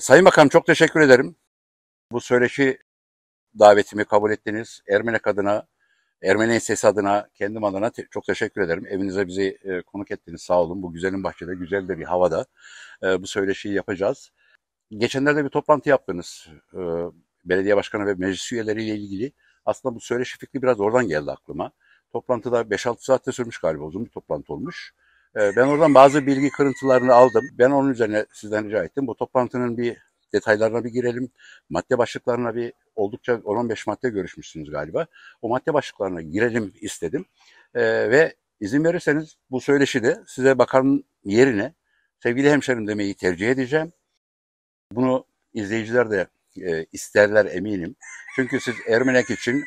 Sayın Bakanım çok teşekkür ederim. Bu söyleşi davetimi kabul ettiniz. Ermenek adına, Ermeni Sesi adına, kendim adına te çok teşekkür ederim. Evinize bizi e, konuk ettiniz sağ olun. Bu güzelin bahçede, güzel de bir havada e, bu söyleşiyi yapacağız. Geçenlerde bir toplantı yaptınız. E, belediye başkanı ve meclis üyeleriyle ilgili. Aslında bu söyleşi fikri biraz oradan geldi aklıma. Toplantıda 5-6 saatte sürmüş galiba uzun bir toplantı olmuş. Ee, ben oradan bazı bilgi kırıntılarını aldım. Ben onun üzerine sizden rica ettim. Bu toplantının bir detaylarına bir girelim. Madde başlıklarına bir oldukça 10-15 madde görüşmüşsünüz galiba. O madde başlıklarına girelim istedim. Ee, ve izin verirseniz bu söyleşi de size bakanın yerine sevgili hemşerim demeyi tercih edeceğim. Bunu izleyiciler de e, isterler eminim. Çünkü siz Ermenek için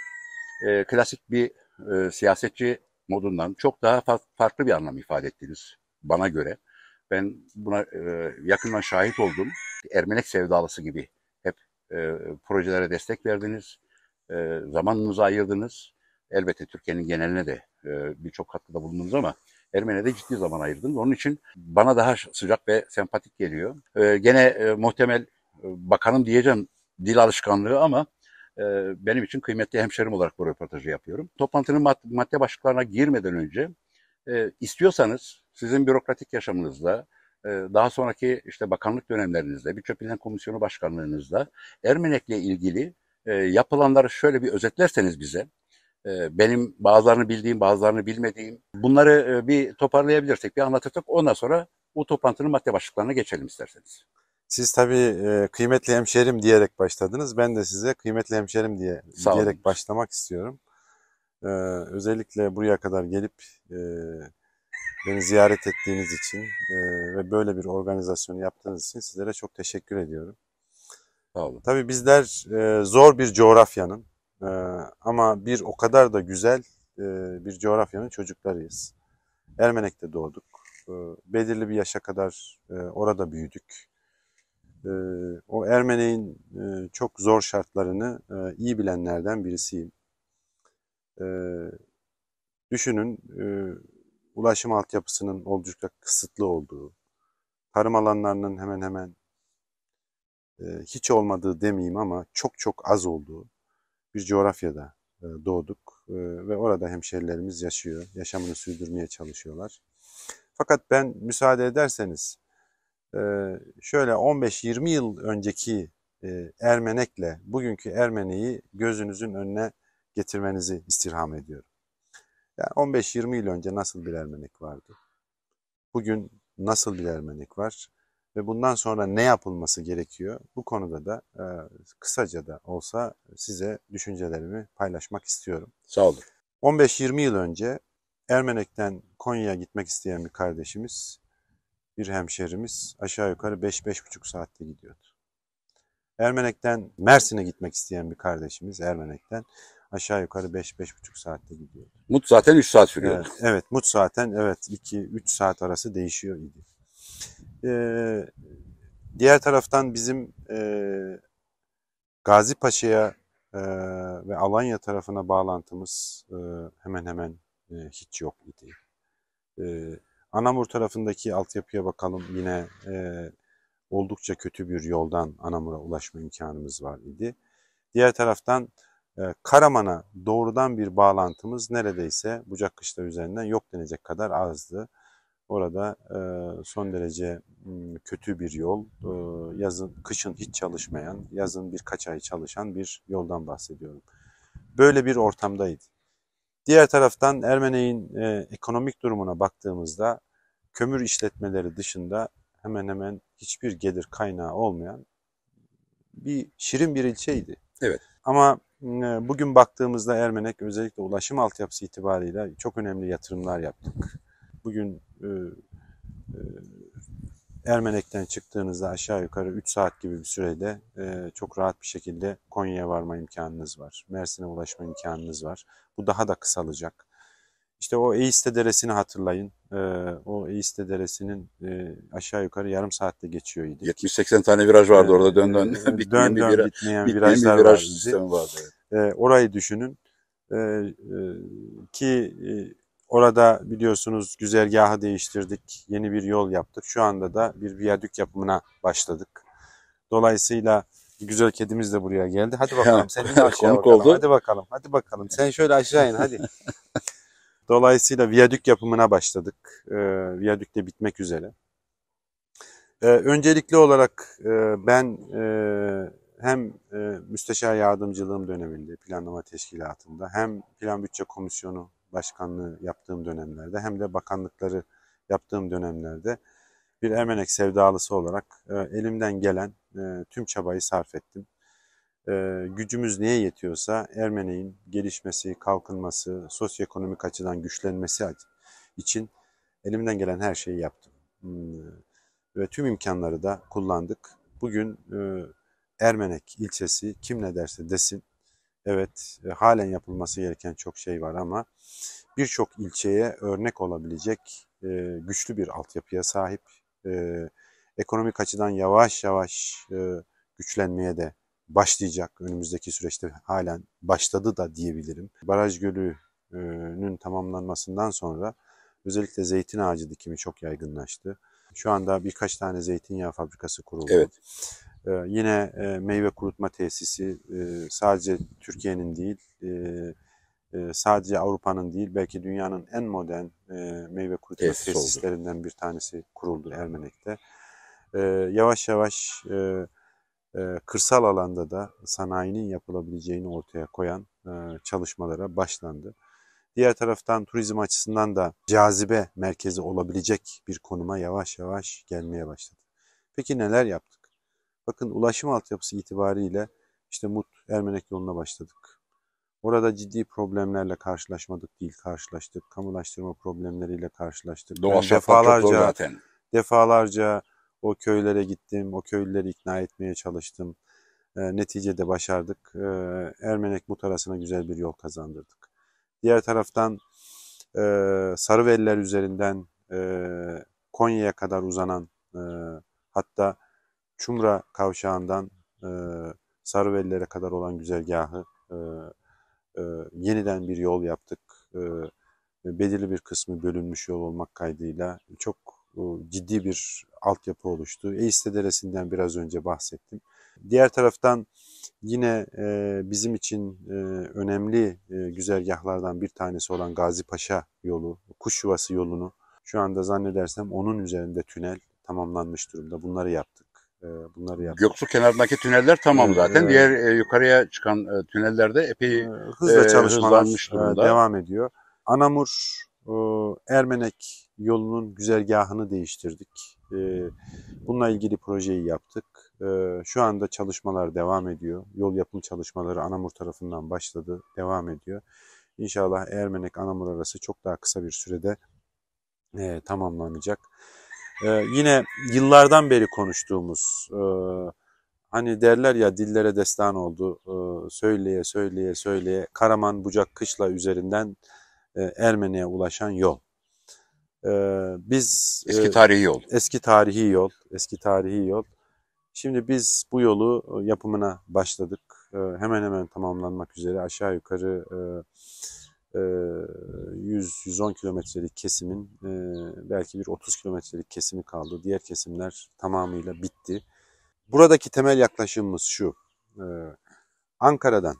e, klasik bir e, siyasetçi modundan çok daha farklı bir anlam ifade ettiniz bana göre. Ben buna e, yakından şahit oldum. Ermenek sevdalısı gibi hep e, projelere destek verdiniz. E, zamanınızı ayırdınız. Elbette Türkiye'nin geneline de e, birçok katkıda bulundunuz ama Ermeni'de ciddi zaman ayırdınız. Onun için bana daha sıcak ve sempatik geliyor. E, gene e, muhtemel e, bakanım diyeceğim dil alışkanlığı ama ee, benim için kıymetli hemşerim olarak bu röportajı yapıyorum. Toplantının mad- madde başlıklarına girmeden önce e, istiyorsanız sizin bürokratik yaşamınızda, e, daha sonraki işte bakanlık dönemlerinizde, birçok bilen komisyonu başkanlığınızda Ermenek'le ilgili e, yapılanları şöyle bir özetlerseniz bize, e, benim bazılarını bildiğim, bazılarını bilmediğim, bunları bir toparlayabilirsek, bir anlatırsak ondan sonra bu toplantının madde başlıklarına geçelim isterseniz. Siz tabii e, kıymetli hemşerim diyerek başladınız. Ben de size kıymetli hemşerim diye Sağ diyerek olun. başlamak istiyorum. Ee, özellikle buraya kadar gelip e, beni ziyaret ettiğiniz için e, ve böyle bir organizasyonu yaptığınız için sizlere çok teşekkür ediyorum. Sağ olun. Tabii bizler e, zor bir coğrafyanın e, ama bir o kadar da güzel e, bir coğrafyanın çocuklarıyız. Ermenek'te doğduk. E, belirli bir yaşa kadar e, orada büyüdük e, o Ermeneğin e, çok zor şartlarını e, iyi bilenlerden birisiyim. E, düşünün e, ulaşım altyapısının oldukça kısıtlı olduğu, tarım alanlarının hemen hemen e, hiç olmadığı demeyeyim ama çok çok az olduğu bir coğrafyada e, doğduk e, ve orada hemşerilerimiz yaşıyor, yaşamını sürdürmeye çalışıyorlar. Fakat ben müsaade ederseniz ee, şöyle 15-20 yıl önceki e, Ermenekle bugünkü Ermeniyi gözünüzün önüne getirmenizi istirham ediyorum. Yani 15-20 yıl önce nasıl bir Ermenek vardı? Bugün nasıl bir Ermenek var? Ve bundan sonra ne yapılması gerekiyor? Bu konuda da e, kısaca da olsa size düşüncelerimi paylaşmak istiyorum. Sağ olun. 15-20 yıl önce Ermenek'ten Konya'ya gitmek isteyen bir kardeşimiz bir hemşerimiz aşağı yukarı 5-5,5 saatte gidiyordu. Ermenek'ten Mersin'e gitmek isteyen bir kardeşimiz Ermenek'ten aşağı yukarı 5-5,5 saatte gidiyordu. Mut zaten 3 saat sürüyor. Evet, evet mut zaten evet 2-3 saat arası değişiyor idi. Ee, diğer taraftan bizim e, Gazi Paşa'ya e, ve Alanya tarafına bağlantımız e, hemen hemen e, hiç yok idi. E, Anamur tarafındaki altyapıya bakalım. Yine e, oldukça kötü bir yoldan Anamur'a ulaşma imkanımız var idi. Diğer taraftan e, Karaman'a doğrudan bir bağlantımız neredeyse bucak kışla üzerinden yok denecek kadar azdı. Orada e, son derece kötü bir yol, e, yazın, kışın hiç çalışmayan, yazın birkaç ay çalışan bir yoldan bahsediyorum. Böyle bir ortamdaydı. Diğer taraftan Ermeneğin e, ekonomik durumuna baktığımızda kömür işletmeleri dışında hemen hemen hiçbir gelir kaynağı olmayan bir şirin bir ilçeydi. Evet. Ama e, bugün baktığımızda Ermenek özellikle ulaşım altyapısı itibariyle çok önemli yatırımlar yaptık. Bugün e, Ermenek'ten çıktığınızda aşağı yukarı 3 saat gibi bir sürede e, çok rahat bir şekilde Konya'ya varma imkanınız var. Mersin'e ulaşma imkanınız var. Bu daha da kısalacak. İşte o Eiste Deresi'ni hatırlayın. E, o Eiste Deresi'nin e, aşağı yukarı yarım saatte geçiyor idi. 70-80 tane viraj vardı e, orada dön dön. E, bitmeyen dön dön bir bitmeyen, bitmeyen virajlar bir viraj vardı. sistemi vardı. E, orayı düşünün. E, e, ki e, Orada biliyorsunuz güzergahı değiştirdik. Yeni bir yol yaptık. Şu anda da bir viyadük yapımına başladık. Dolayısıyla güzel kedimiz de buraya geldi. Hadi bakalım ya, sen in aşağı bakalım. Oldu. Hadi bakalım. Hadi bakalım. Sen şöyle aşağı in hadi. Dolayısıyla viyadük yapımına başladık. Ee, viyadük de bitmek üzere. Ee, öncelikli olarak e, ben e, hem e, müsteşar yardımcılığım döneminde planlama teşkilatında hem plan bütçe komisyonu başkanlığı yaptığım dönemlerde hem de bakanlıkları yaptığım dönemlerde bir Ermenek sevdalısı olarak e, elimden gelen e, tüm çabayı sarf ettim. E, gücümüz neye yetiyorsa Ermeni'nin gelişmesi, kalkınması, sosyoekonomik açıdan güçlenmesi için elimden gelen her şeyi yaptım. Hmm, ve tüm imkanları da kullandık. Bugün e, Ermenek ilçesi kim ne derse desin Evet e, halen yapılması gereken çok şey var ama birçok ilçeye örnek olabilecek e, güçlü bir altyapıya sahip. E, ekonomik açıdan yavaş yavaş e, güçlenmeye de başlayacak önümüzdeki süreçte halen başladı da diyebilirim. Baraj Gölü'nün tamamlanmasından sonra özellikle zeytin ağacı dikimi çok yaygınlaştı. Şu anda birkaç tane zeytinyağı fabrikası kuruldu. Evet. Ee, yine e, meyve kurutma tesisi e, sadece Türkiye'nin değil, e, sadece Avrupa'nın değil, belki dünyanın en modern meyve kurutma Tesis tesislerinden oldu. bir tanesi kuruldu Ermenek'te. yavaş yavaş kırsal alanda da sanayinin yapılabileceğini ortaya koyan çalışmalara başlandı. Diğer taraftan turizm açısından da cazibe merkezi olabilecek bir konuma yavaş yavaş gelmeye başladı. Peki neler yaptık? Bakın ulaşım altyapısı itibariyle işte Mut Ermenek yoluna başladık. Orada ciddi problemlerle karşılaşmadık değil, karşılaştık. Kamulaştırma problemleriyle karşılaştık. Doğal defalarca, zaten. Defalarca o köylere gittim, o köylüleri ikna etmeye çalıştım. E, neticede başardık. E, Ermenek Mut arasına güzel bir yol kazandırdık. Diğer taraftan e, Sarıveller üzerinden e, Konya'ya kadar uzanan e, hatta Çumra kavşağından e, Sarıvelilere kadar olan güzergahı e, e, yeniden bir yol yaptık. E, belirli bir kısmı bölünmüş yol olmak kaydıyla çok e, ciddi bir altyapı oluştu. Eiste Deresi'nden biraz önce bahsettim. Diğer taraftan yine e, bizim için e, önemli e, güzergahlardan bir tanesi olan Gazi Paşa yolu, Kuş Yuvası yolunu şu anda zannedersem onun üzerinde tünel tamamlanmış durumda. Bunları yaptık. Ee, bunları yaptık. Göksu kenarındaki tüneller tamam ee, zaten. Diğer e, yukarıya çıkan e, tüneller de epey ee, hızla e, çalışmalar e, devam ediyor. Anamur e, Ermenek yolunun güzergahını değiştirdik. E, bununla ilgili projeyi yaptık. E, şu anda çalışmalar devam ediyor. Yol yapım çalışmaları Anamur tarafından başladı, devam ediyor. İnşallah Ermenek Anamur arası çok daha kısa bir sürede e, tamamlanacak. Ee, yine yıllardan beri konuştuğumuz e, hani derler ya dillere destan oldu e, söyleye söyleye söyleye Karaman Bucak Kışla üzerinden e, Ermeni'ye ulaşan yol. E, biz eski e, tarihi yol. E, eski tarihi yol, eski tarihi yol. Şimdi biz bu yolu e, yapımına başladık. E, hemen hemen tamamlanmak üzere aşağı yukarı e, 100-110 kilometrelik kesimin belki bir 30 kilometrelik kesimi kaldı. Diğer kesimler tamamıyla bitti. Buradaki temel yaklaşımımız şu. Ankara'dan,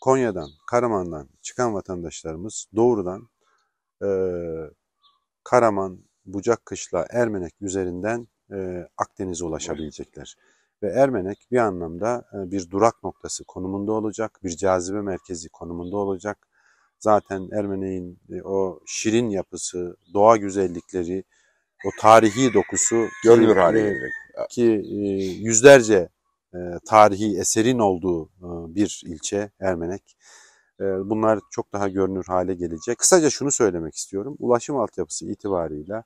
Konya'dan, Karaman'dan çıkan vatandaşlarımız doğrudan Karaman, Bucak Kışla, Ermenek üzerinden Akdeniz'e ulaşabilecekler. Ve Ermenek bir anlamda bir durak noktası konumunda olacak, bir cazibe merkezi konumunda olacak zaten Ermeni'nin e, o şirin yapısı, doğa güzellikleri, o tarihi dokusu görülür hale e, gelecek. Ki e, yüzlerce tarihi eserin olduğu bir ilçe Ermenek. Bunlar çok daha görünür hale gelecek. Kısaca şunu söylemek istiyorum. Ulaşım altyapısı itibarıyla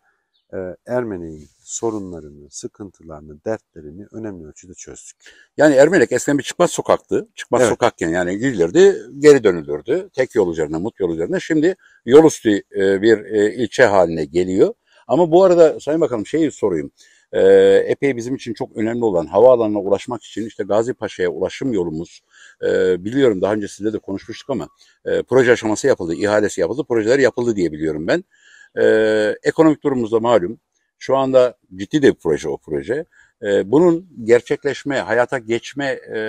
e, Ermeni'nin sorunlarını, sıkıntılarını, dertlerini önemli ölçüde çözdük. Yani Ermenek eskiden bir çıkmaz sokaktı. Çıkmaz evet. sokakken yani girilirdi, geri dönülürdü. Tek yol üzerine, mut yol üzerine. Şimdi yol üstü e, bir e, ilçe haline geliyor. Ama bu arada Sayın Bakanım şeyi sorayım. E, epey bizim için çok önemli olan havaalanına ulaşmak için işte Gazi Paşa'ya ulaşım yolumuz e, biliyorum daha önce sizle de konuşmuştuk ama e, proje aşaması yapıldı, ihalesi yapıldı, projeler yapıldı diye biliyorum ben. E, ekonomik durumumuz da malum. Şu anda ciddi de bir proje o proje. E, bunun gerçekleşme, hayata geçme e,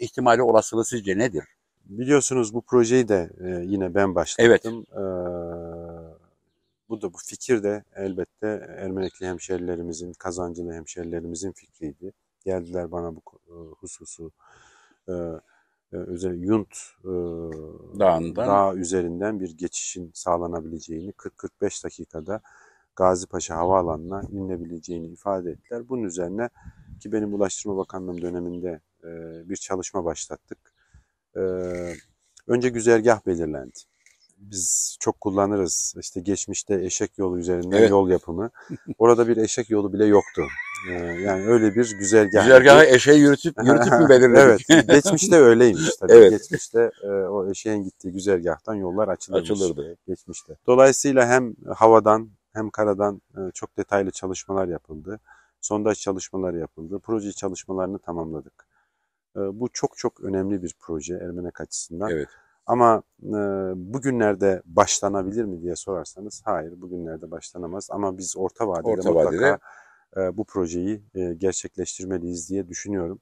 ihtimali olasılığı sizce nedir? Biliyorsunuz bu projeyi de e, yine ben başlattım. Evet. E, bu da bu fikir de elbette Ermenekli hemşerilerimizin, kazancılı hemşerilerimizin fikriydi. Geldiler bana bu e, hususu e, özellikle ee, Yunt e, Dağı'ndan dağ üzerinden bir geçişin sağlanabileceğini 40-45 dakikada Gazi Paşa Havaalanı'na inilebileceğini ifade ettiler. Bunun üzerine ki benim Ulaştırma Bakanlığım döneminde e, bir çalışma başlattık. E, önce güzergah belirlendi biz çok kullanırız. İşte geçmişte eşek yolu üzerinden evet. yol yapımı. Orada bir eşek yolu bile yoktu. Ee, yani öyle bir güzergah. Güzergahı eşeği yürütüp, yürütüp mü belirledik? evet. Geçmişte öyleymiş tabii. Evet. Geçmişte e, o eşeğin gittiği güzergahtan yollar açılırmış. Açılırdı. Geçmişte. Dolayısıyla hem havadan hem karadan e, çok detaylı çalışmalar yapıldı. Sondaj çalışmaları yapıldı. Proje çalışmalarını tamamladık. E, bu çok çok önemli bir proje Ermenek açısından. Evet. Ama e, bugünlerde başlanabilir mi diye sorarsanız hayır bugünlerde başlanamaz. Ama biz orta vadede orta mutlaka vadede... E, bu projeyi e, gerçekleştirmeliyiz diye düşünüyorum.